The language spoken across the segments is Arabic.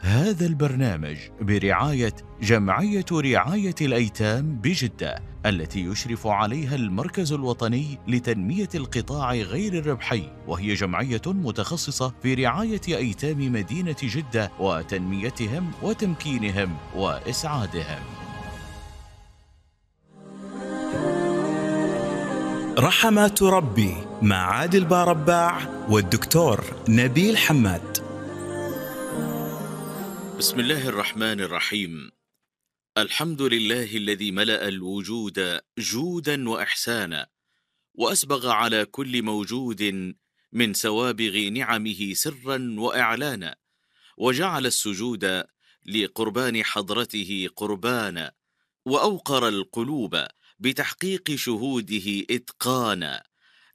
هذا البرنامج برعاية جمعية رعاية الأيتام بجدة التي يشرف عليها المركز الوطني لتنمية القطاع غير الربحي وهي جمعية متخصصة في رعاية أيتام مدينة جدة وتنميتهم وتمكينهم وإسعادهم رحمات ربي مع عادل بارباع والدكتور نبيل حماد بسم الله الرحمن الرحيم الحمد لله الذي ملأ الوجود جودا وإحسانا وأسبغ على كل موجود من سوابغ نعمه سرا وإعلانا وجعل السجود لقربان حضرته قربانا وأوقر القلوب بتحقيق شهوده إتقانا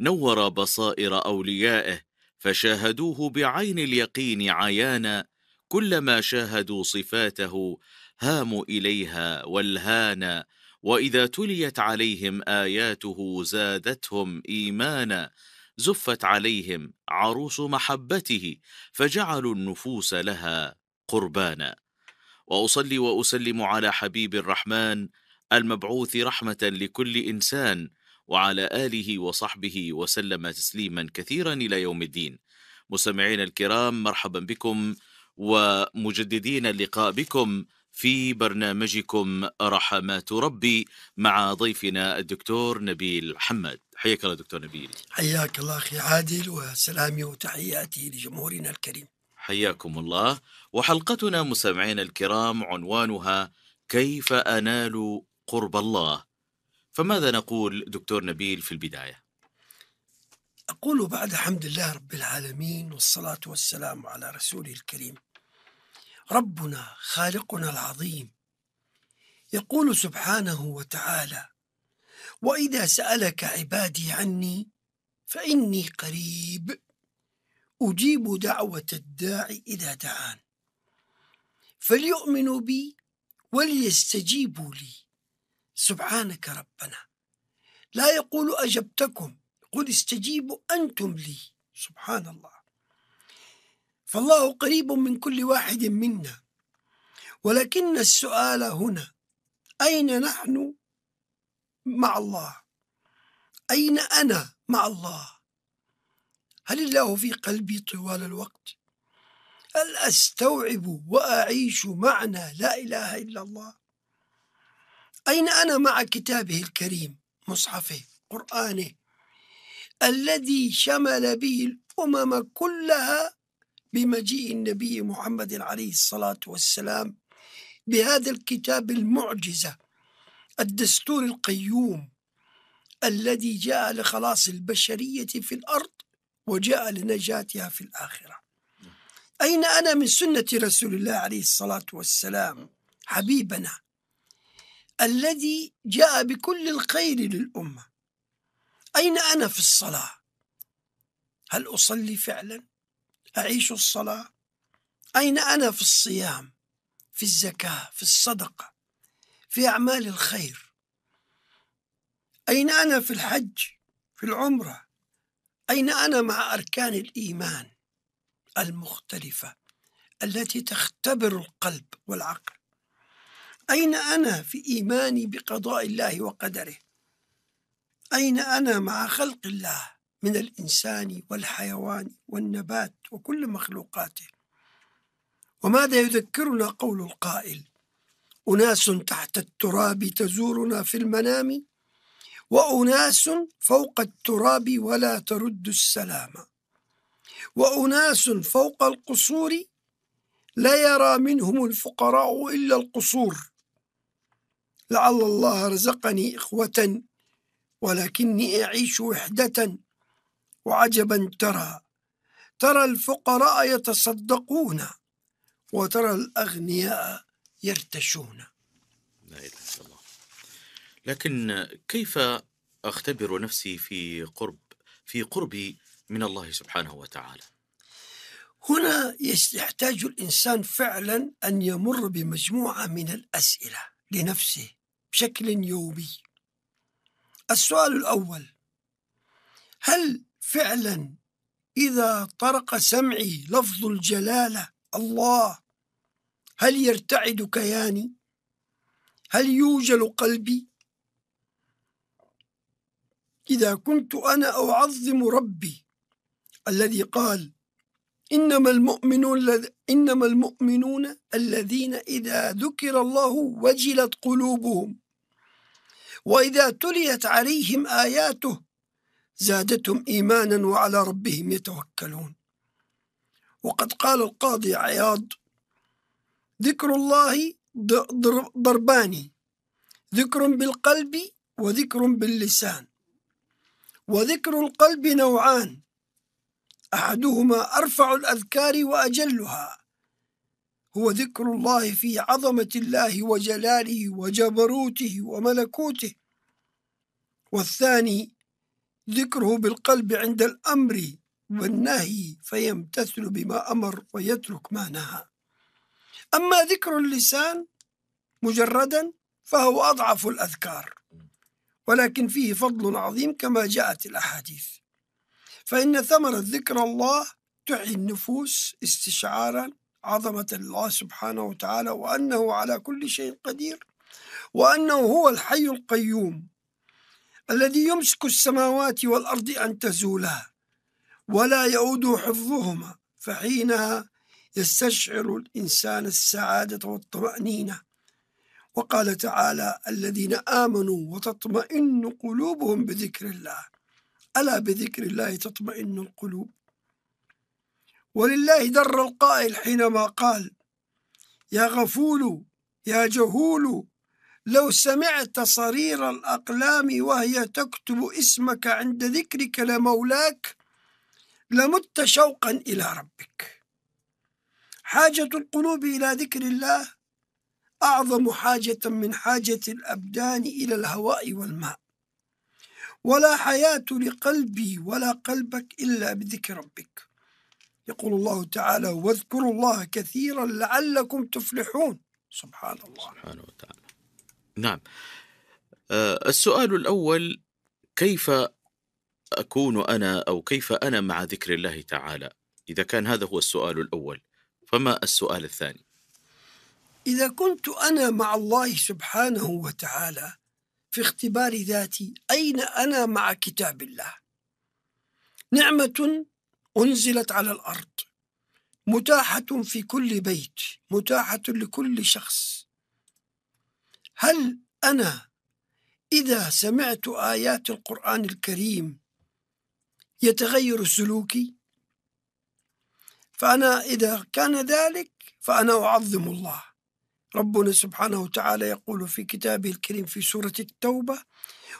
نور بصائر أوليائه فشاهدوه بعين اليقين عيانا كلما شاهدوا صفاته هاموا اليها والهانا واذا تليت عليهم اياته زادتهم ايمانا زفت عليهم عروس محبته فجعلوا النفوس لها قربانا واصلي واسلم على حبيب الرحمن المبعوث رحمه لكل انسان وعلى اله وصحبه وسلم تسليما كثيرا الى يوم الدين مستمعينا الكرام مرحبا بكم ومجددين اللقاء بكم في برنامجكم رحمات ربي مع ضيفنا الدكتور نبيل محمد حياك الله دكتور نبيل حياك الله أخي عادل وسلامي وتحياتي لجمهورنا الكريم حياكم الله وحلقتنا مستمعينا الكرام عنوانها كيف أنال قرب الله فماذا نقول دكتور نبيل في البداية؟ أقول بعد حمد الله رب العالمين والصلاة والسلام على رسوله الكريم ربنا خالقنا العظيم يقول سبحانه وتعالى واذا سالك عبادي عني فاني قريب اجيب دعوه الداعي اذا دعان فليؤمنوا بي وليستجيبوا لي سبحانك ربنا لا يقول اجبتكم قل استجيبوا انتم لي سبحان الله فالله قريب من كل واحد منا ولكن السؤال هنا أين نحن مع الله أين أنا مع الله هل الله في قلبي طوال الوقت هل أستوعب وأعيش معنى لا إله إلا الله أين أنا مع كتابه الكريم مصحفه قرآنه الذي شمل به الأمم كلها بمجيء النبي محمد عليه الصلاة والسلام بهذا الكتاب المعجزة الدستور القيوم الذي جاء لخلاص البشرية في الأرض وجاء لنجاتها في الآخرة أين أنا من سنة رسول الله عليه الصلاة والسلام حبيبنا الذي جاء بكل الخير للأمة أين أنا في الصلاة هل أصلي فعلا أعيش الصلاة أين أنا في الصيام في الزكاة في الصدقة في أعمال الخير أين أنا في الحج في العمرة أين أنا مع أركان الإيمان المختلفة التي تختبر القلب والعقل أين أنا في إيماني بقضاء الله وقدره أين أنا مع خلق الله من الإنسان والحيوان والنبات وكل مخلوقاته وماذا يذكرنا قول القائل أناس تحت التراب تزورنا في المنام وأناس فوق التراب ولا ترد السلام وأناس فوق القصور لا يرى منهم الفقراء إلا القصور لعل الله رزقني إخوة ولكني أعيش وحدة وعجبا ترى ترى الفقراء يتصدقون وترى الأغنياء يرتشون لا إله إلا الله لكن كيف أختبر نفسي في قرب في قربي من الله سبحانه وتعالى هنا يحتاج الإنسان فعلا أن يمر بمجموعة من الأسئلة لنفسه بشكل يومي السؤال الأول هل فعلا إذا طرق سمعي لفظ الجلالة الله هل يرتعد كياني هل يوجل قلبي إذا كنت أنا أعظم ربي الذي قال إنما المؤمنون إنما المؤمنون الذين إذا ذكر الله وجلت قلوبهم وإذا تليت عليهم آياته زادتهم إيمانا وعلى ربهم يتوكلون وقد قال القاضي عياض ذكر الله ضربان ذكر بالقلب وذكر باللسان وذكر القلب نوعان أحدهما أرفع الأذكار وأجلها هو ذكر الله في عظمة الله وجلاله وجبروته وملكوته والثاني ذكره بالقلب عند الأمر والنهي فيمتثل بما أمر ويترك ما نهى أما ذكر اللسان مجردا فهو أضعف الأذكار ولكن فيه فضل عظيم كما جاءت الأحاديث فإن ثمرة ذكر الله تعي النفوس استشعارا عظمة الله سبحانه وتعالى وأنه على كل شيء قدير وأنه هو الحي القيوم الذي يمسك السماوات والأرض أن تزولا ولا يؤود حفظهما فحينها يستشعر الإنسان السعادة والطمأنينة وقال تعالى الذين آمنوا وتطمئن قلوبهم بذكر الله ألا بذكر الله تطمئن القلوب ولله در القائل حينما قال يا غفول يا جهول لو سمعت صرير الأقلام وهي تكتب اسمك عند ذكرك لمولاك لمت شوقا إلى ربك حاجة القلوب إلى ذكر الله أعظم حاجة من حاجة الأبدان إلى الهواء والماء ولا حياة لقلبي ولا قلبك إلا بذكر ربك يقول الله تعالى واذكروا الله كثيرا لعلكم تفلحون سبحان الله سبحانه وتعالى نعم آه، السؤال الأول كيف أكون أنا أو كيف أنا مع ذكر الله تعالى إذا كان هذا هو السؤال الأول فما السؤال الثاني إذا كنت أنا مع الله سبحانه وتعالى في اختبار ذاتي أين أنا مع كتاب الله نعمة أنزلت على الأرض متاحة في كل بيت متاحة لكل شخص هل أنا إذا سمعت آيات القرآن الكريم يتغير سلوكي؟ فأنا إذا كان ذلك فأنا أعظم الله ربنا سبحانه وتعالى يقول في كتابه الكريم في سورة التوبة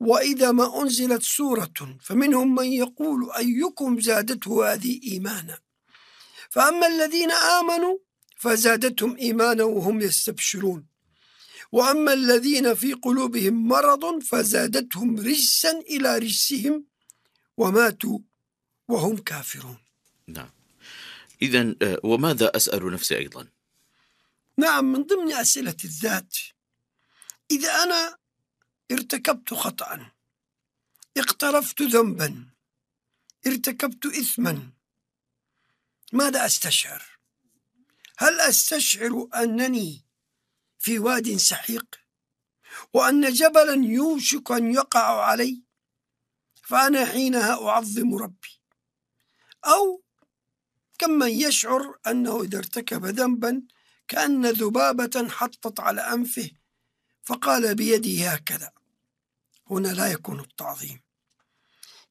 وإذا ما أنزلت سورة فمنهم من يقول أيكم زادته هذه إيمانا فأما الذين آمنوا فزادتهم إيمانا وهم يستبشرون وأما الذين في قلوبهم مرض فزادتهم رجسا إلى رجسهم وماتوا وهم كافرون نعم إذا آه، وماذا أسأل نفسي أيضا نعم من ضمن أسئلة الذات إذا أنا ارتكبت خطأ اقترفت ذنبا ارتكبت إثما ماذا أستشعر هل أستشعر أنني في واد سحيق وأن جبلا يوشك أن يقع علي فأنا حينها أعظم ربي أو كم من يشعر أنه إذا ارتكب ذنبا كأن ذبابة حطت على أنفه فقال بيدي هكذا هنا لا يكون التعظيم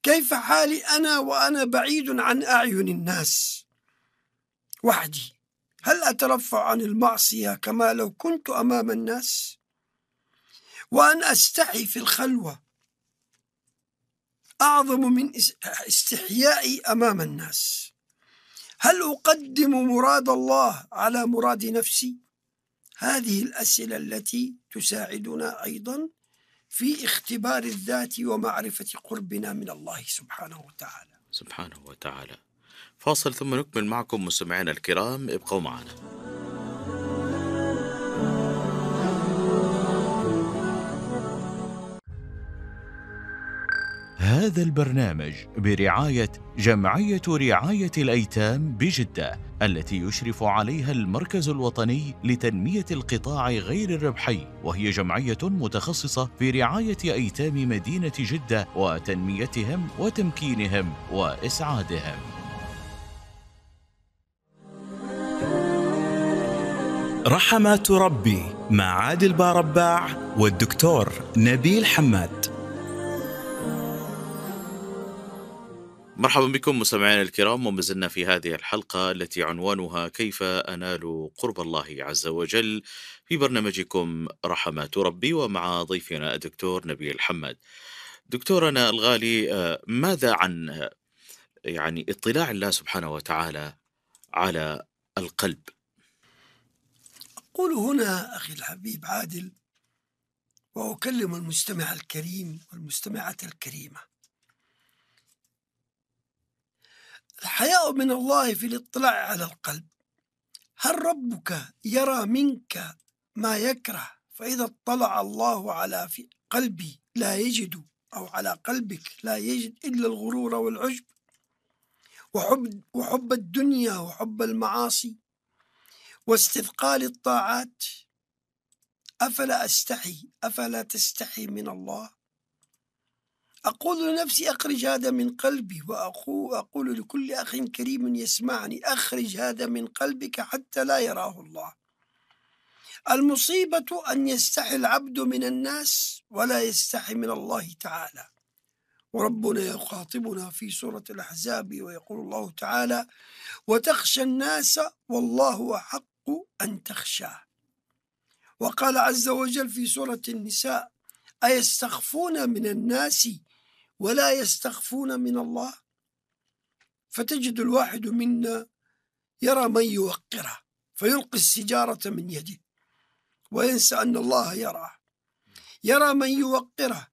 كيف حالي أنا وأنا بعيد عن أعين الناس وحدي هل أترفع عن المعصية كما لو كنت أمام الناس وأن أستحي في الخلوة أعظم من استحيائي أمام الناس هل أقدم مراد الله على مراد نفسي؟ هذه الأسئلة التي تساعدنا أيضا في اختبار الذات ومعرفة قربنا من الله سبحانه وتعالى سبحانه وتعالى فاصل ثم نكمل معكم مستمعينا الكرام ابقوا معنا هذا البرنامج برعاية جمعية رعاية الأيتام بجدة التي يشرف عليها المركز الوطني لتنمية القطاع غير الربحي وهي جمعية متخصصة في رعاية أيتام مدينة جدة وتنميتهم وتمكينهم وإسعادهم رحمات ربي مع عادل بارباع والدكتور نبيل حماد مرحبا بكم مستمعينا الكرام وما زلنا في هذه الحلقه التي عنوانها كيف انال قرب الله عز وجل في برنامجكم رحمات ربي ومع ضيفنا الدكتور نبيل حماد. دكتورنا الغالي آه، ماذا عن آه، يعني اطلاع الله سبحانه وتعالى على القلب أقول هنا أخي الحبيب عادل وأكلم المستمع الكريم والمستمعة الكريمة الحياء من الله في الاطلاع على القلب هل ربك يرى منك ما يكره فإذا اطلع الله على في قلبي لا يجد أو على قلبك لا يجد إلا الغرور والعجب وحب, وحب الدنيا وحب المعاصي واستثقال الطاعات أفلا أستحي أفلا تستحي من الله أقول لنفسي أخرج هذا من قلبي وأقول لكل أخ كريم يسمعني أخرج هذا من قلبك حتى لا يراه الله المصيبة أن يستحي العبد من الناس ولا يستحي من الله تعالى وربنا يخاطبنا في سورة الأحزاب ويقول الله تعالى وتخشى الناس والله أحق أن تخشاه وقال عز وجل في سورة النساء أيستخفون من الناس ولا يستخفون من الله فتجد الواحد منا يرى من يوقره فيلقي السجارة من يده وينسى أن الله يراه يرى من يوقره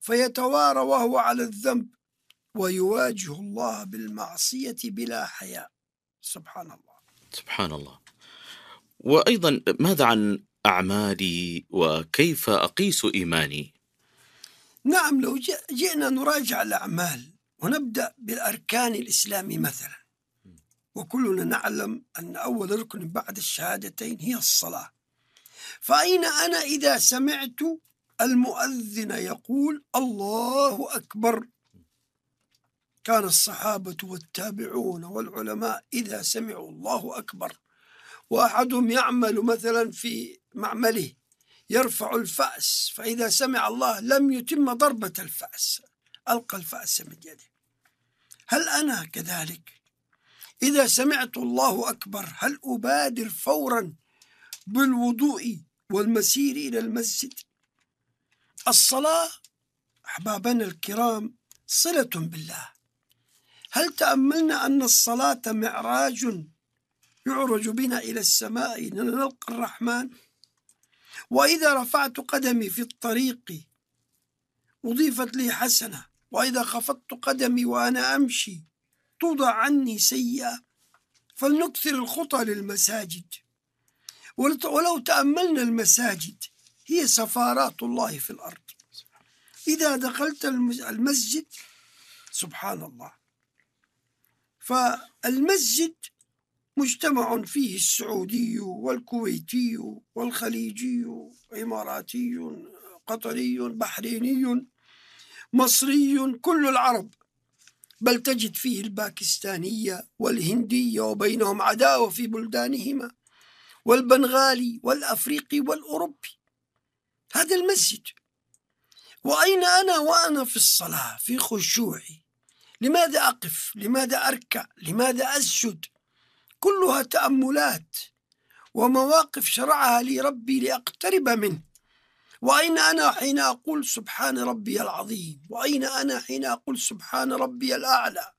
فيتوارى وهو على الذنب ويواجه الله بالمعصية بلا حياء سبحان الله سبحان الله وايضا ماذا عن اعمالي وكيف اقيس ايماني؟ نعم لو جئنا نراجع الاعمال ونبدا بالاركان الاسلامي مثلا وكلنا نعلم ان اول ركن بعد الشهادتين هي الصلاه فاين انا اذا سمعت المؤذن يقول الله اكبر كان الصحابه والتابعون والعلماء اذا سمعوا الله اكبر وأحدهم يعمل مثلا في معمله يرفع الفأس فإذا سمع الله لم يتم ضربة الفأس ألقى الفأس من يده هل أنا كذلك؟ إذا سمعت الله أكبر هل أبادر فورا بالوضوء والمسير إلى المسجد؟ الصلاة أحبابنا الكرام صلة بالله هل تأملنا أن الصلاة معراج يعرج بنا إلى السماء لنلقى الرحمن وإذا رفعت قدمي في الطريق أضيفت لي حسنة وإذا خفضت قدمي وأنا أمشي توضع عني سيئة فلنكثر الخطى للمساجد ولو تأملنا المساجد هي سفارات الله في الأرض إذا دخلت المسجد سبحان الله فالمسجد مجتمع فيه السعودي والكويتي والخليجي إماراتي قطري بحريني مصري كل العرب بل تجد فيه الباكستانية والهندية وبينهم عداوة في بلدانهما والبنغالي والأفريقي والأوروبي هذا المسجد وأين أنا وأنا في الصلاة في خشوعي لماذا أقف لماذا أركع لماذا أسجد كلها تأملات ومواقف شرعها لي ربي لأقترب منه وأين أنا حين أقول سبحان ربي العظيم وأين أنا حين أقول سبحان ربي الأعلى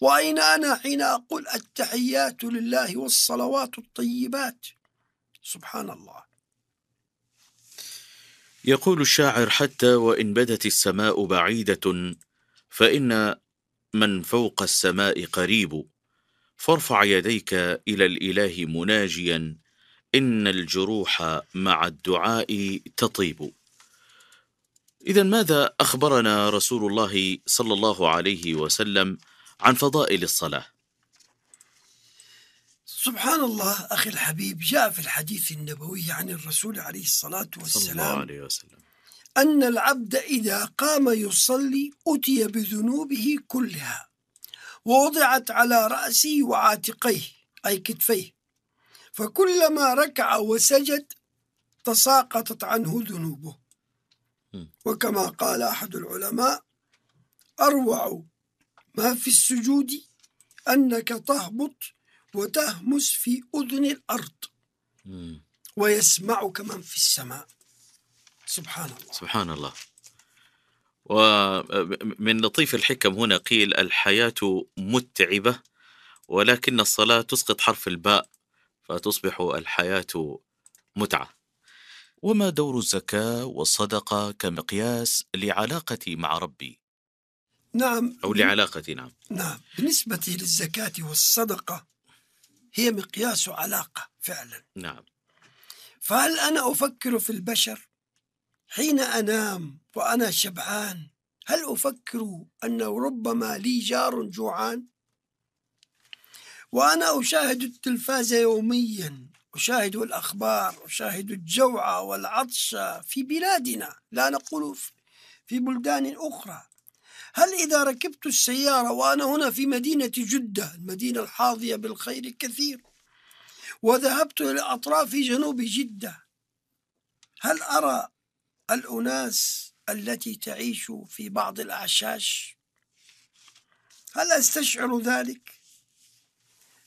وأين أنا حين أقول التحيات لله والصلوات الطيبات سبحان الله يقول الشاعر حتى وإن بدت السماء بعيدة فإن من فوق السماء قريب فارفع يديك إلى الإله مناجيا إن الجروح مع الدعاء تطيب إذا ماذا أخبرنا رسول الله صلى الله عليه وسلم عن فضائل الصلاة؟ سبحان الله أخي الحبيب جاء في الحديث النبوي عن الرسول عليه الصلاة والسلام صلى الله عليه وسلم أن العبد إذا قام يصلي أتي بذنوبه كلها ووضعت على رأسه وعاتقيه أي كتفيه فكلما ركع وسجد تساقطت عنه ذنوبه وكما قال أحد العلماء أروع ما في السجود أنك تهبط وتهمس في أذن الأرض ويسمعك من في السماء سبحان الله سبحان الله ومن لطيف الحكم هنا قيل الحياة متعبة ولكن الصلاة تسقط حرف الباء فتصبح الحياة متعة وما دور الزكاة والصدقة كمقياس لعلاقتي مع ربي نعم أو لعلاقتي نعم نعم بالنسبة للزكاة والصدقة هي مقياس علاقة فعلا نعم فهل أنا أفكر في البشر حين أنام وأنا شبعان هل أفكر أنه ربما لي جار جوعان؟ وأنا أشاهد التلفاز يوميا أشاهد الأخبار أشاهد الجوع والعطش في بلادنا لا نقول في بلدان أخرى هل إذا ركبت السيارة وأنا هنا في مدينة جدة المدينة الحاضية بالخير الكثير وذهبت إلى أطراف جنوب جدة هل أرى الأناس التي تعيش في بعض الأعشاش هل أستشعر ذلك؟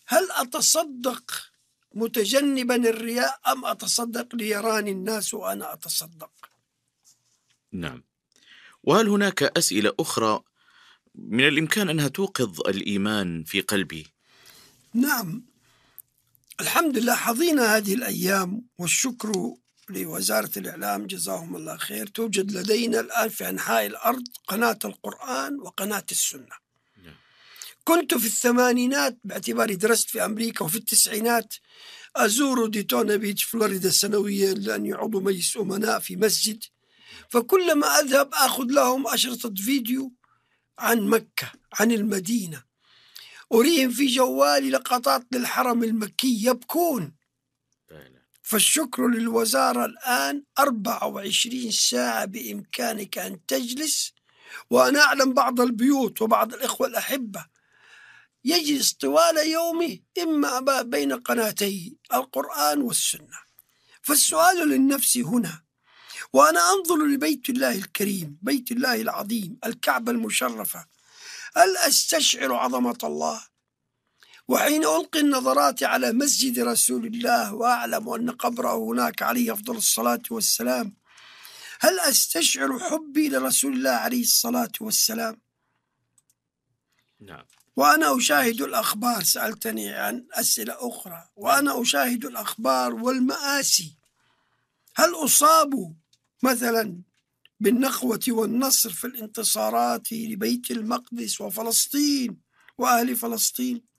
هل أتصدق متجنبا الرياء أم أتصدق ليراني الناس وأنا أتصدق نعم وهل هناك أسئلة أخرى من الإمكان أنها توقظ الإيمان في قلبي نعم الحمد لله حظينا هذه الأيام والشكر لوزارة الإعلام جزاهم الله خير توجد لدينا الآن في أنحاء الأرض قناة القرآن وقناة السنة نعم. كنت في الثمانينات باعتباري درست في أمريكا وفي التسعينات أزور ديتونا بيتش فلوريدا سنويا لأني عضو مجلس أمناء في مسجد فكلما أذهب أخذ لهم أشرطة فيديو عن مكة عن المدينة أريهم في جوالي لقطات للحرم المكي يبكون فالشكر للوزارة الآن 24 ساعة بإمكانك أن تجلس وأنا أعلم بعض البيوت وبعض الإخوة الأحبة يجلس طوال يومه إما بين قناتي القرآن والسنة فالسؤال للنفس هنا وأنا أنظر لبيت الله الكريم بيت الله العظيم الكعبة المشرفة هل أستشعر عظمة الله وحين ألقي النظرات على مسجد رسول الله وأعلم أن قبره هناك عليه أفضل الصلاة والسلام هل أستشعر حبي لرسول الله عليه الصلاة والسلام نعم وأنا أشاهد الأخبار سألتني عن أسئلة أخرى وأنا نعم. أشاهد الأخبار والمآسي هل أصاب مثلا بالنخوة والنصر في الانتصارات لبيت المقدس وفلسطين وأهل فلسطين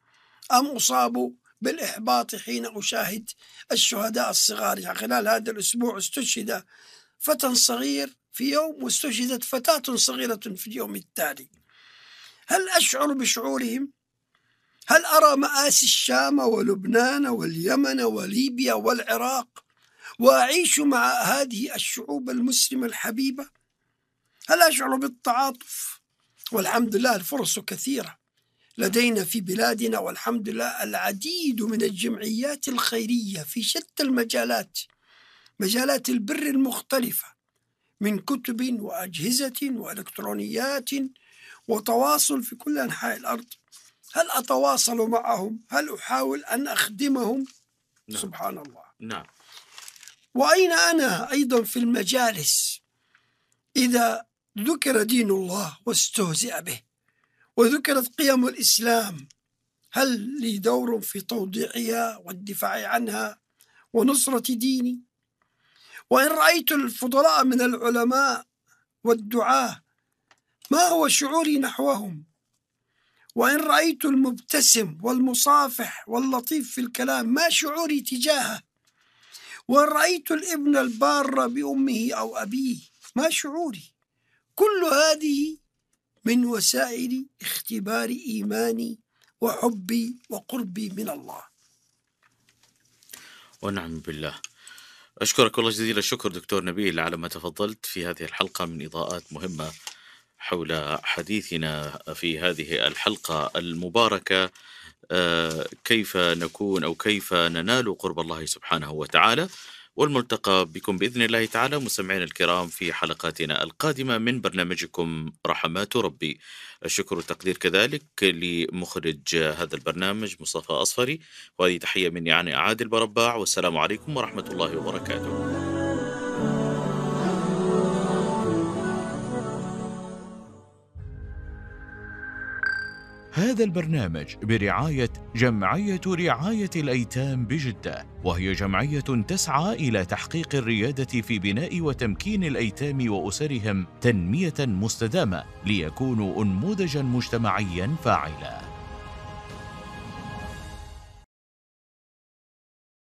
أم أصاب بالإحباط حين أشاهد الشهداء الصغار يعني خلال هذا الأسبوع استشهد فتى صغير في يوم واستشهدت فتاة صغيرة في اليوم التالي هل أشعر بشعورهم؟ هل أرى مآسي الشام ولبنان واليمن وليبيا والعراق وأعيش مع هذه الشعوب المسلمة الحبيبة؟ هل أشعر بالتعاطف؟ والحمد لله الفرص كثيرة لدينا في بلادنا والحمد لله العديد من الجمعيات الخيرية في شتى المجالات مجالات البر المختلفة من كتب وأجهزة وإلكترونيات وتواصل في كل أنحاء الأرض هل أتواصل معهم هل أحاول أن أخدمهم نعم. سبحان الله نعم وأين أنا أيضا في المجالس إذا ذكر دين الله واستهزئ به وذكرت قيم الإسلام هل لي دور في توضيحها والدفاع عنها ونصرة ديني وإن رأيت الفضلاء من العلماء والدعاة ما هو شعوري نحوهم وإن رأيت المبتسم والمصافح واللطيف في الكلام ما شعوري تجاهه وإن رأيت الابن البار بأمه أو أبيه ما شعوري كل هذه من وسائل اختبار إيماني وحبي وقربي من الله ونعم بالله أشكرك والله جزيل الشكر دكتور نبيل على ما تفضلت في هذه الحلقة من إضاءات مهمة حول حديثنا في هذه الحلقة المباركة آه، كيف نكون أو كيف ننال قرب الله سبحانه وتعالى والملتقى بكم باذن الله تعالى مستمعينا الكرام في حلقاتنا القادمه من برنامجكم رحمات ربي. الشكر والتقدير كذلك لمخرج هذا البرنامج مصطفى اصفري وهذه تحيه مني عن عادل برباع والسلام عليكم ورحمه الله وبركاته. هذا البرنامج برعاية جمعية رعاية الأيتام بجدة، وهي جمعية تسعى إلى تحقيق الريادة في بناء وتمكين الأيتام وأسرهم تنمية مستدامة ليكونوا أنموذجا مجتمعيا فاعلا.